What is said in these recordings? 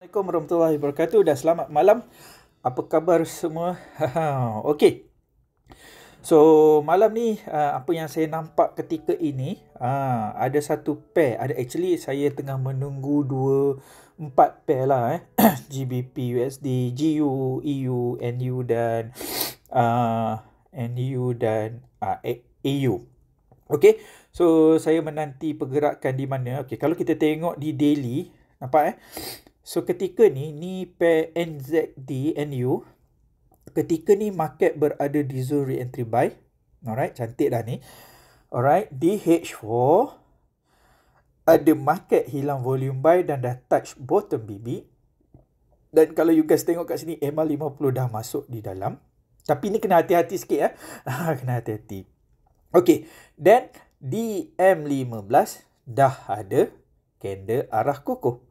Assalamualaikum warahmatullahi wabarakatuh dan selamat malam. Apa khabar semua? Okey. So, malam ni uh, apa yang saya nampak ketika ini, uh, ada satu pair. Ada actually saya tengah menunggu dua empat pair lah eh. GBP USD, GU, EU, NU dan uh, NU dan uh, EU. Okey. So, saya menanti pergerakan di mana. Okey, kalau kita tengok di daily, nampak eh? So ketika ni, ni pair NZD, NU. Ketika ni market berada di zone re-entry buy. Alright, cantik dah ni. Alright, di H4. Ada market hilang volume buy dan dah touch bottom BB. Dan kalau you guys tengok kat sini, MA50 dah masuk di dalam. Tapi ni kena hati-hati sikit eh. kena hati-hati. Okay, then DM M15 dah ada candle arah kukuh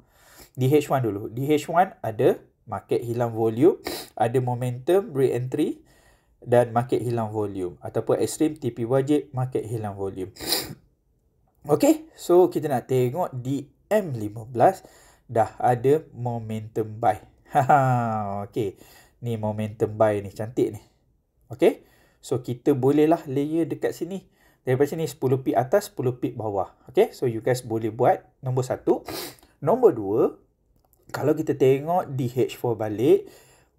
di H1 dulu. Di H1 ada market hilang volume, ada momentum re-entry dan market hilang volume ataupun ekstrim TP wajib market hilang volume. Okay, so kita nak tengok di M15 dah ada momentum buy. Haha, okay. Ni momentum buy ni, cantik ni. Okay, so kita bolehlah layer dekat sini. Daripada sini 10 pip atas, 10 pip bawah. Okay, so you guys boleh buat nombor satu. Nombor dua, kalau kita tengok di H4 balik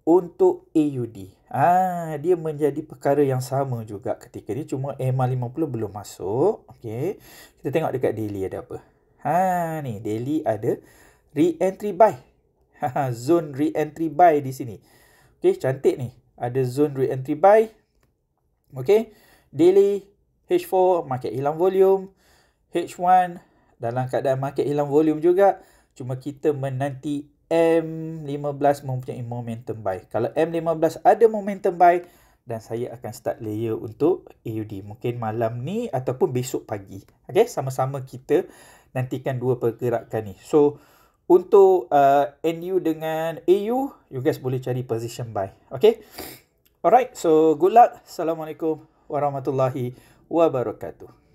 untuk AUD. Ah ha, dia menjadi perkara yang sama juga ketika ni cuma EMA 50 belum masuk. Okey. Kita tengok dekat daily ada apa. Ha ni daily ada re-entry buy. Ha, ha zone re-entry buy di sini. Okey cantik ni. Ada zone re-entry buy. Okey. Daily H4 market hilang volume. H1 dalam keadaan market hilang volume juga. Cuma kita menanti M15 mempunyai momentum buy. Kalau M15 ada momentum buy dan saya akan start layer untuk AUD. Mungkin malam ni ataupun besok pagi. Okay, sama-sama kita nantikan dua pergerakan ni. So, untuk uh, NU dengan AU, you guys boleh cari position buy. Okay? Alright, so good luck. Assalamualaikum warahmatullahi wabarakatuh.